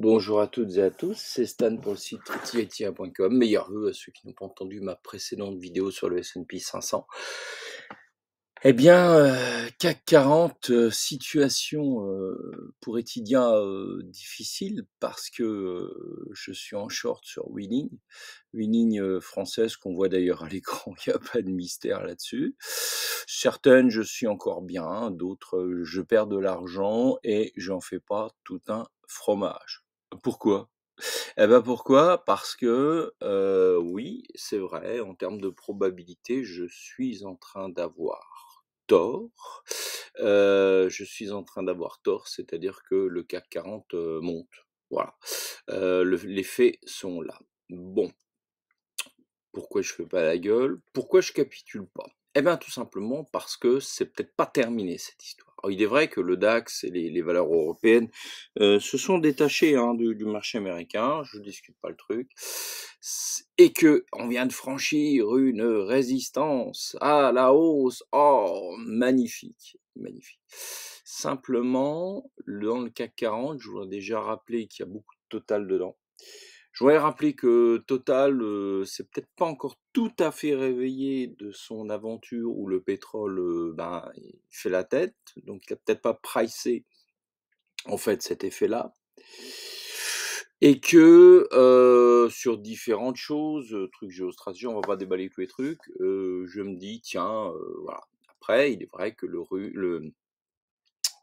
Bonjour à toutes et à tous, c'est Stan pour le site tietia.com. meilleur vœu à ceux qui n'ont pas entendu ma précédente vidéo sur le S&P 500. Eh bien, euh, CAC 40, euh, situation euh, pour euh, difficile parce que je suis en short sur Winning, Winning française qu'on voit d'ailleurs à l'écran, il n'y a pas de mystère là-dessus. Certaines, je suis encore bien, d'autres, je perds de l'argent et j'en fais pas tout un fromage. Pourquoi? Eh ben pourquoi? Parce que, euh, oui, c'est vrai, en termes de probabilité, je suis en train d'avoir tort. Euh, je suis en train d'avoir tort, c'est-à-dire que le CAC 40, euh, monte. Voilà. les faits sont là. Bon. Pourquoi je fais pas la gueule? Pourquoi je capitule pas? Eh bien, tout simplement parce que c'est peut-être pas terminé cette histoire il est vrai que le DAX et les, valeurs européennes euh, se sont détachées hein, du, marché américain, je ne discute pas le truc, et que on vient de franchir une résistance à la hausse. Oh, magnifique, magnifique. Simplement, dans le CAC 40, je vous l'ai déjà rappelé qu'il y a beaucoup de total dedans. Je voudrais rappeler que Total euh, c'est peut-être pas encore tout à fait réveillé de son aventure où le pétrole ben, fait la tête, donc il n'a peut-être pas pricé en fait cet effet-là. Et que sur différentes choses, trucs géostratégiques, on va pas déballer tous les trucs, je me dis, tiens, voilà. Après, il est vrai que le, le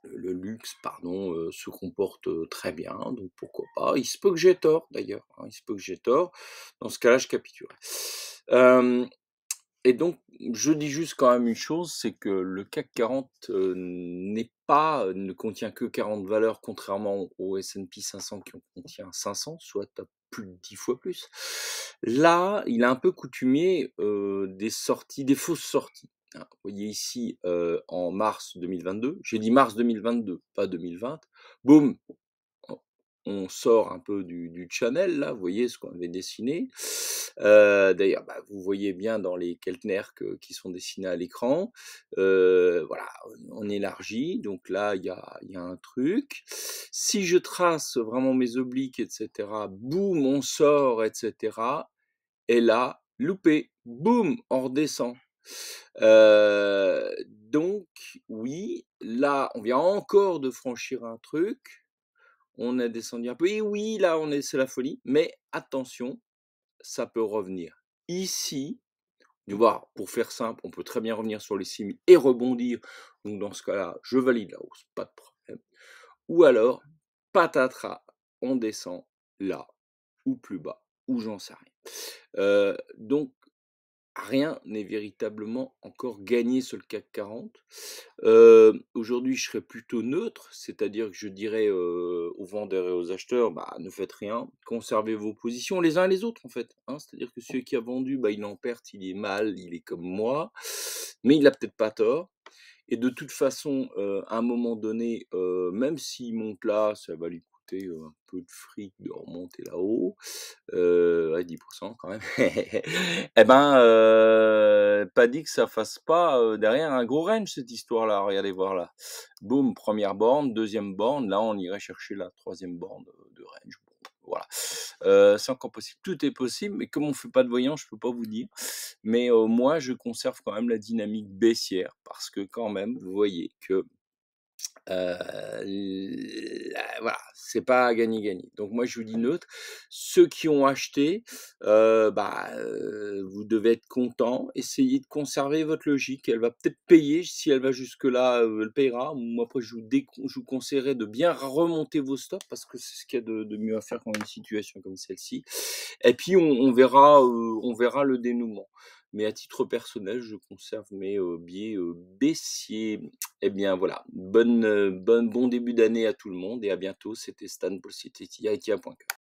le luxe pardon, euh, se comporte euh, très bien, donc pourquoi pas. Il se peut que j'ai tort d'ailleurs, hein, il se peut que j'ai tort. Dans ce cas-là, je capitulerai. et donc, je dis juste quand même une chose, c'est que le CAC 40 euh, n'est pas, ne contient que 40 valeurs, contrairement au S&P 500 qui en contient 500, soit plus de 10 fois plus. Là, il a un peu coutumier des sorties, des fausses sorties. Hein, vous voyez ici euh, en mars 2022, j'ai dit mars 2022, pas 2020. Boum, on sort un peu du, channel là, vous voyez ce qu'on avait dessiné. Euh, d'ailleurs, bah, vous voyez bien dans les Keltner que, qui sont dessinés à l'écran. Euh, voilà, on élargit, donc là il y a, y a, un truc. Si je trace vraiment mes obliques, etc., boum, on sort, etc. Et là, loupé, boum, on redescend. Euh, donc oui, là, on vient encore de franchir un truc. On est descendu un peu. Et oui, là, on est, c'est la folie. Mais attention, ça peut revenir. Ici, du voir, pour faire simple, on peut très bien revenir sur les cimes et rebondir. Donc dans ce cas-là, je valide la hausse, pas de problème. Ou alors, patatras, on descend là ou plus bas, ou j'en sais rien. Euh, donc rien n'est véritablement encore gagné sur le CAC 40. Euh, aujourd'hui, je serais plutôt neutre, c'est-à-dire que je dirais euh, aux vendeurs et aux acheteurs, bah, ne faites rien, conservez vos positions les uns et les autres en fait. Hein. c'est-à-dire que celui qui a vendu, bah, il en perte, il est mal, il est comme moi, mais il n'a peut-être pas tort. Et de toute façon, euh, à un moment donné, même s'il monte là, ça va lui coûter un peu de fric de remonter là-haut, à 10% quand même, et eh ben, pas dit que ça fasse pas derrière un gros range cette histoire-là. Regardez voir là. Boum, première borne, deuxième borne. Là, on irait chercher la troisième borne de range. Voilà. c'est encore possible. Tout est possible, mais comme on ne fait pas de voyant, je peux pas vous dire. Mais moi, je conserve quand même la dynamique baissière, parce que quand même, vous voyez que euh, voilà, c'est pas gagné-gagné. Donc moi je vous dis neutre. Ceux qui ont acheté, euh, bah, euh, vous devez être content. Essayez de conserver votre logique. Elle va peut-être payer. Si elle va jusque-là, euh, elle payera. Moi après je vous, je conseillerais de bien remonter vos stops parce que c'est ce qu'il y a de, de, mieux à faire quand une situation comme celle-ci. Et puis on, verra, on verra le dénouement mais à titre personnel, je conserve mes biais baissiers. Eh bien voilà, bonne, bonne, bon début d'année à tout le monde et à bientôt. C'était Stan pour le site